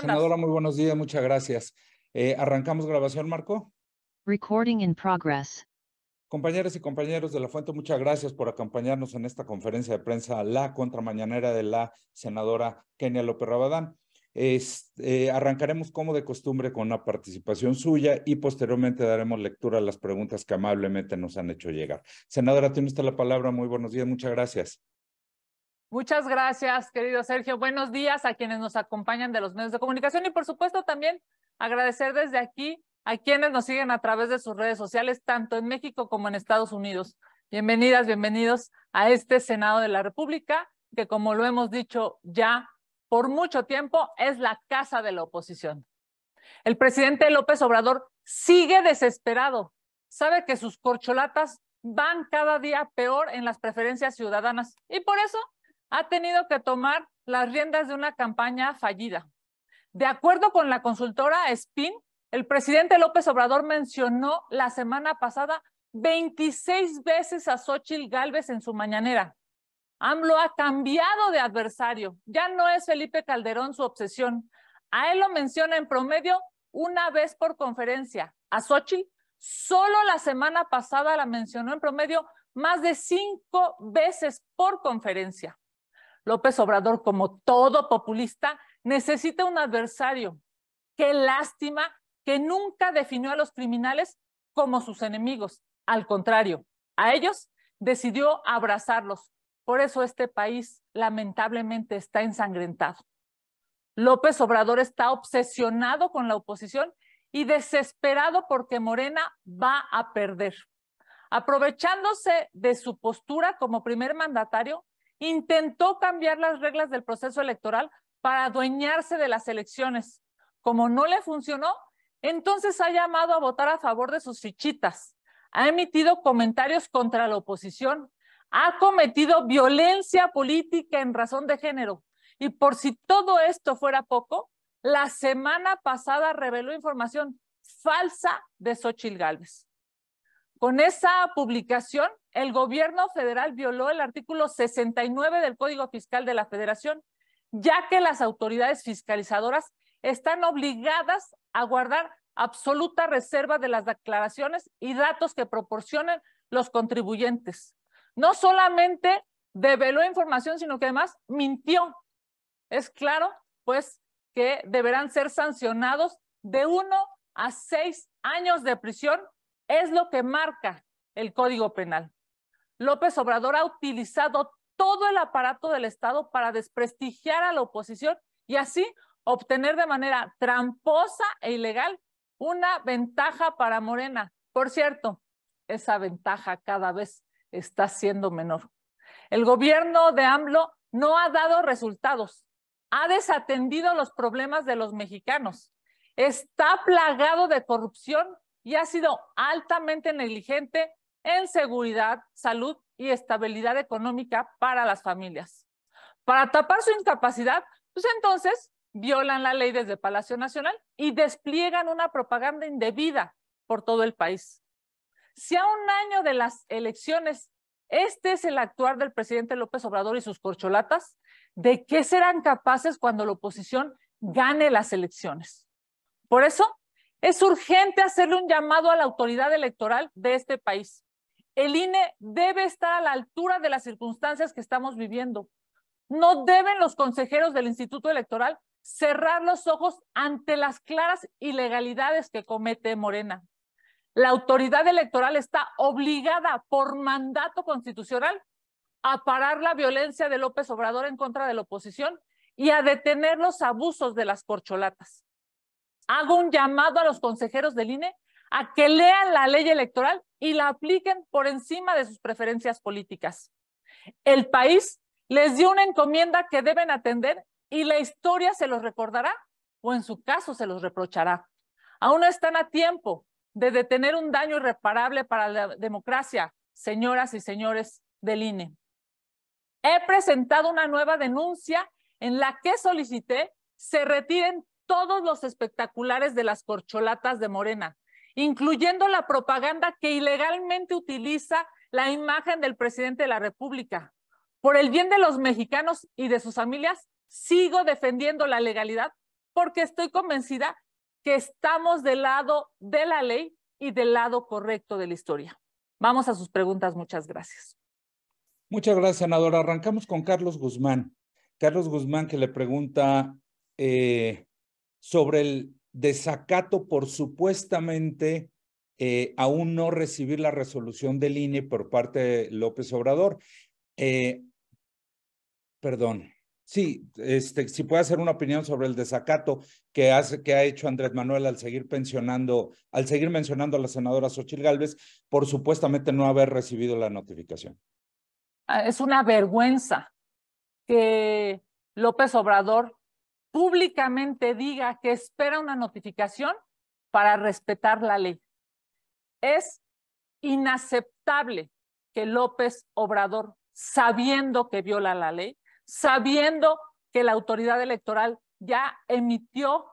Senadora, muy buenos días, muchas gracias. Eh, ¿Arrancamos grabación, Marco? Recording in progress. Compañeras y compañeros de La Fuente, muchas gracias por acompañarnos en esta conferencia de prensa, la contramañanera de la senadora Kenia López Rabadán. Eh, arrancaremos como de costumbre con una participación suya y posteriormente daremos lectura a las preguntas que amablemente nos han hecho llegar. Senadora, tiene usted la palabra. Muy buenos días, muchas gracias. Muchas gracias, querido Sergio. Buenos días a quienes nos acompañan de los medios de comunicación y por supuesto también agradecer desde aquí a quienes nos siguen a través de sus redes sociales, tanto en México como en Estados Unidos. Bienvenidas, bienvenidos a este Senado de la República, que como lo hemos dicho ya por mucho tiempo, es la casa de la oposición. El presidente López Obrador sigue desesperado. Sabe que sus corcholatas van cada día peor en las preferencias ciudadanas y por eso ha tenido que tomar las riendas de una campaña fallida. De acuerdo con la consultora Spin, el presidente López Obrador mencionó la semana pasada 26 veces a Xochitl Gálvez en su mañanera. AMLO ha cambiado de adversario. Ya no es Felipe Calderón su obsesión. A él lo menciona en promedio una vez por conferencia. A Xochitl solo la semana pasada la mencionó en promedio más de cinco veces por conferencia. López Obrador, como todo populista, necesita un adversario. Qué lástima que nunca definió a los criminales como sus enemigos. Al contrario, a ellos decidió abrazarlos. Por eso este país lamentablemente está ensangrentado. López Obrador está obsesionado con la oposición y desesperado porque Morena va a perder. Aprovechándose de su postura como primer mandatario, intentó cambiar las reglas del proceso electoral para adueñarse de las elecciones. Como no le funcionó, entonces ha llamado a votar a favor de sus fichitas, ha emitido comentarios contra la oposición, ha cometido violencia política en razón de género. Y por si todo esto fuera poco, la semana pasada reveló información falsa de Xochil Gálvez. Con esa publicación, el gobierno federal violó el artículo 69 del Código Fiscal de la Federación, ya que las autoridades fiscalizadoras están obligadas a guardar absoluta reserva de las declaraciones y datos que proporcionan los contribuyentes. No solamente develó información, sino que además mintió. Es claro, pues, que deberán ser sancionados de uno a seis años de prisión, es lo que marca el Código Penal. López Obrador ha utilizado todo el aparato del Estado para desprestigiar a la oposición y así obtener de manera tramposa e ilegal una ventaja para Morena. Por cierto, esa ventaja cada vez está siendo menor. El gobierno de AMLO no ha dado resultados, ha desatendido los problemas de los mexicanos, está plagado de corrupción y ha sido altamente negligente en seguridad, salud y estabilidad económica para las familias. Para tapar su incapacidad, pues entonces violan la ley desde Palacio Nacional y despliegan una propaganda indebida por todo el país. Si a un año de las elecciones este es el actuar del presidente López Obrador y sus corcholatas, ¿de qué serán capaces cuando la oposición gane las elecciones? Por eso, es urgente hacerle un llamado a la autoridad electoral de este país el INE debe estar a la altura de las circunstancias que estamos viviendo. No deben los consejeros del Instituto Electoral cerrar los ojos ante las claras ilegalidades que comete Morena. La autoridad electoral está obligada por mandato constitucional a parar la violencia de López Obrador en contra de la oposición y a detener los abusos de las corcholatas. Hago un llamado a los consejeros del INE a que lean la ley electoral y la apliquen por encima de sus preferencias políticas. El país les dio una encomienda que deben atender y la historia se los recordará o en su caso se los reprochará. Aún no están a tiempo de detener un daño irreparable para la democracia, señoras y señores del INE. He presentado una nueva denuncia en la que solicité se retiren todos los espectaculares de las corcholatas de Morena, incluyendo la propaganda que ilegalmente utiliza la imagen del presidente de la República. Por el bien de los mexicanos y de sus familias, sigo defendiendo la legalidad porque estoy convencida que estamos del lado de la ley y del lado correcto de la historia. Vamos a sus preguntas. Muchas gracias. Muchas gracias, senadora. Arrancamos con Carlos Guzmán. Carlos Guzmán que le pregunta eh, sobre el desacato por supuestamente eh, aún no recibir la resolución del INE por parte de López Obrador. Eh, perdón. Sí, este, si puede hacer una opinión sobre el desacato que, hace, que ha hecho Andrés Manuel al seguir pensionando, al seguir mencionando a la senadora Xochil Gálvez por supuestamente no haber recibido la notificación. Ah, es una vergüenza que López Obrador públicamente diga que espera una notificación para respetar la ley. Es inaceptable que López Obrador, sabiendo que viola la ley, sabiendo que la autoridad electoral ya emitió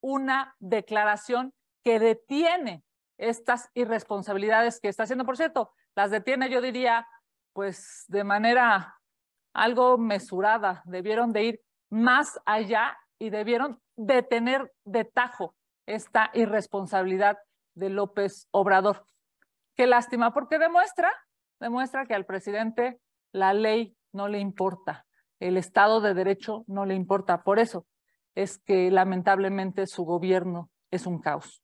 una declaración que detiene estas irresponsabilidades que está haciendo. Por cierto, las detiene, yo diría, pues de manera algo mesurada, debieron de ir más allá y debieron detener de tajo esta irresponsabilidad de López Obrador. Qué lástima, porque demuestra, demuestra que al presidente la ley no le importa, el Estado de Derecho no le importa. Por eso es que lamentablemente su gobierno es un caos.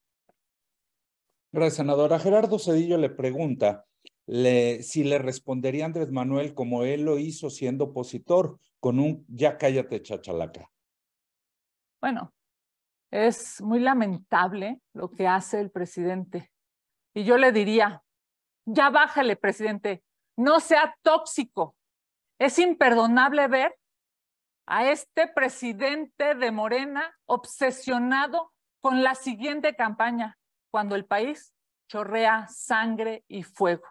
Gracias, senadora. Gerardo Cedillo le pregunta si le respondería Andrés Manuel como él lo hizo siendo opositor con un ya cállate chachalaca. Bueno, es muy lamentable lo que hace el presidente. Y yo le diría, ya bájale, presidente, no sea tóxico. Es imperdonable ver a este presidente de Morena obsesionado con la siguiente campaña, cuando el país chorrea sangre y fuego.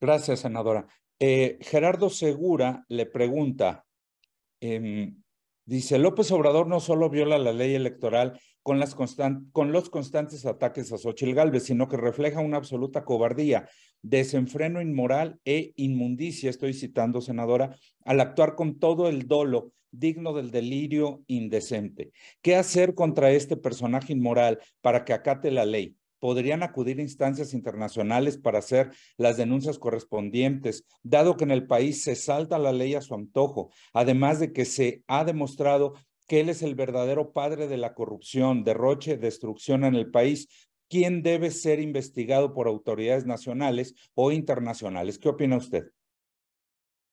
Gracias, senadora. Eh, Gerardo Segura le pregunta, em, Dice, López Obrador no solo viola la ley electoral con, los constantes ataques a Xochitl Galvez, sino que refleja una absoluta cobardía, desenfreno inmoral e inmundicia, estoy citando, senadora, al actuar con todo el dolo digno del delirio indecente. ¿Qué hacer contra este personaje inmoral para que acate la ley? podrían acudir a instancias internacionales para hacer las denuncias correspondientes, dado que en el país se salta la ley a su antojo, además de que se ha demostrado que él es el verdadero padre de la corrupción, derroche, destrucción en el país, ¿Quién debe ser investigado por autoridades nacionales o internacionales. ¿Qué opina usted?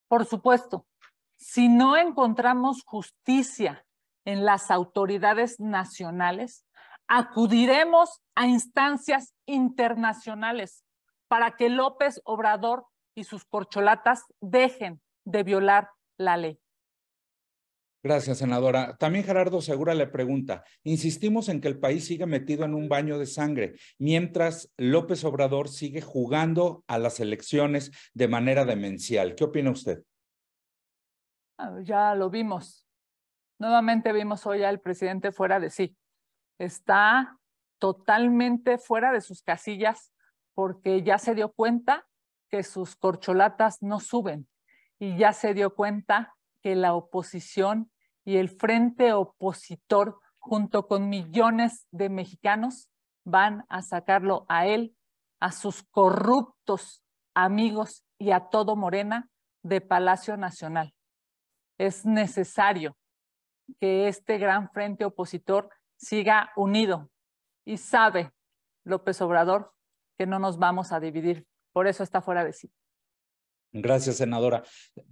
Por supuesto, si no encontramos justicia en las autoridades nacionales, acudiremos a instancias internacionales para que López Obrador y sus corcholatas dejen de violar la ley. Gracias, senadora. También Gerardo Segura le pregunta, insistimos en que el país siga metido en un baño de sangre, mientras López Obrador sigue jugando a las elecciones de manera demencial. ¿Qué opina usted? Ah, ya lo vimos. Nuevamente vimos hoy al presidente fuera de sí está totalmente fuera de sus casillas porque ya se dio cuenta que sus corcholatas no suben y ya se dio cuenta que la oposición y el frente opositor junto con millones de mexicanos van a sacarlo a él, a sus corruptos amigos y a todo Morena de Palacio Nacional. Es necesario que este gran frente opositor siga unido y sabe López Obrador que no nos vamos a dividir. Por eso está fuera de sí. Gracias, senadora.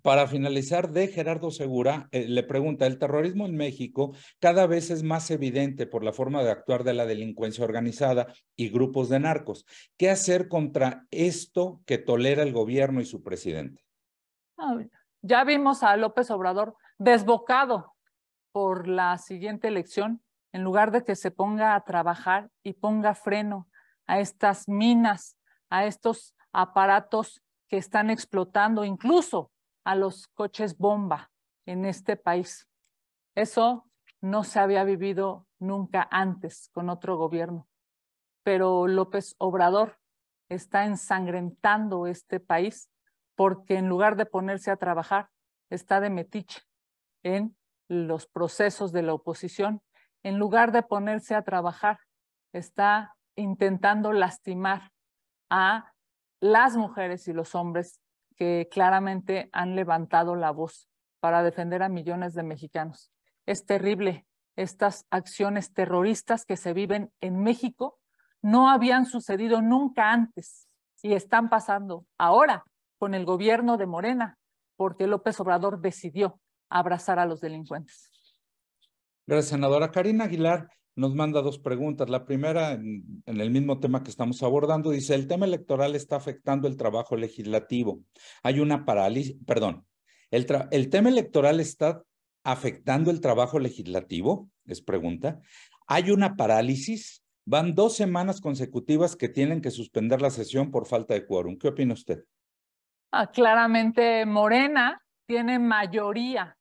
Para finalizar, de Gerardo Segura, eh, le pregunta, el terrorismo en México cada vez es más evidente por la forma de actuar de la delincuencia organizada y grupos de narcos. ¿Qué hacer contra esto que tolera el gobierno y su presidente? Ah, ya vimos a López Obrador desbocado por la siguiente elección en lugar de que se ponga a trabajar y ponga freno a estas minas, a estos aparatos que están explotando, incluso a los coches bomba en este país. Eso no se había vivido nunca antes con otro gobierno, pero López Obrador está ensangrentando este país porque en lugar de ponerse a trabajar, está de metiche en los procesos de la oposición en lugar de ponerse a trabajar, está intentando lastimar a las mujeres y los hombres que claramente han levantado la voz para defender a millones de mexicanos. Es terrible estas acciones terroristas que se viven en México. No habían sucedido nunca antes y están pasando ahora con el gobierno de Morena, porque López Obrador decidió abrazar a los delincuentes. Gracias, senadora. Karina Aguilar nos manda dos preguntas. La primera, en, el mismo tema que estamos abordando, dice, el tema electoral está afectando el trabajo legislativo. Hay una parálisis, perdón, el, tema electoral está afectando el trabajo legislativo, es pregunta. Hay una parálisis. Van dos semanas consecutivas que tienen que suspender la sesión por falta de quórum. ¿Qué opina usted? Ah, claramente Morena tiene mayoría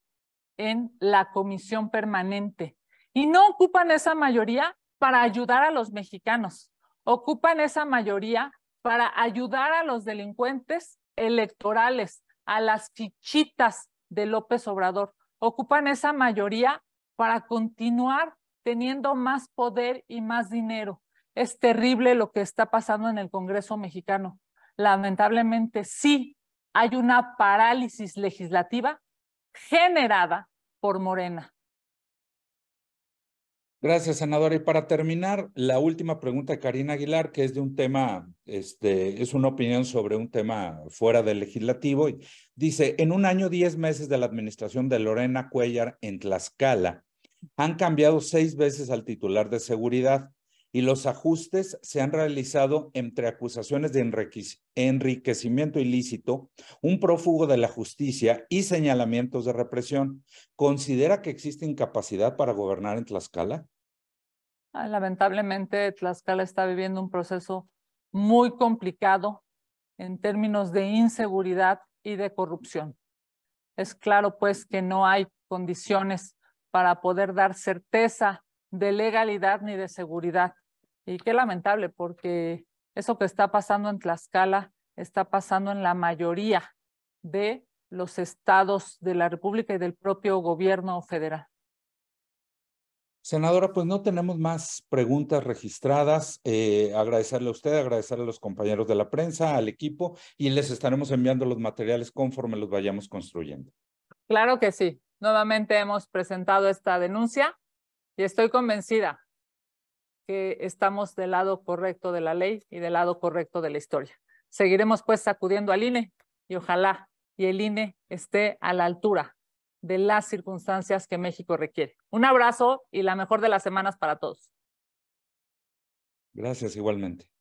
en la comisión permanente y no ocupan esa mayoría para ayudar a los mexicanos, ocupan esa mayoría para ayudar a los delincuentes electorales, a las fichitas de López Obrador, ocupan esa mayoría para continuar teniendo más poder y más dinero. Es terrible lo que está pasando en el Congreso mexicano. Lamentablemente sí hay una parálisis legislativa generada por Morena. Gracias, senadora. Y para terminar, la última pregunta, de Karina Aguilar, que es de un tema, este, es una opinión sobre un tema fuera del legislativo. Dice, en un año, diez meses de la administración de Lorena Cuellar en Tlaxcala, han cambiado seis veces al titular de seguridad y los ajustes se han realizado entre acusaciones de enriquecimiento ilícito, un prófugo de la justicia y señalamientos de represión. ¿Considera que existe incapacidad para gobernar en Tlaxcala? Ah, lamentablemente, Tlaxcala está viviendo un proceso muy complicado en términos de inseguridad y de corrupción. Es claro, pues, que no hay condiciones para poder dar certeza de legalidad ni de seguridad y qué lamentable, porque eso que está pasando en Tlaxcala está pasando en la mayoría de los estados de la República y del propio gobierno federal. Senadora, pues no tenemos más preguntas registradas. Eh, agradecerle a usted, agradecerle a los compañeros de la prensa, al equipo, y les estaremos enviando los materiales conforme los vayamos construyendo. Claro que sí. Nuevamente hemos presentado esta denuncia y estoy convencida que estamos del lado correcto de la ley y del lado correcto de la historia. Seguiremos pues sacudiendo al INE y ojalá y el INE esté a la altura de las circunstancias que México requiere. Un abrazo y la mejor de las semanas para todos. Gracias igualmente.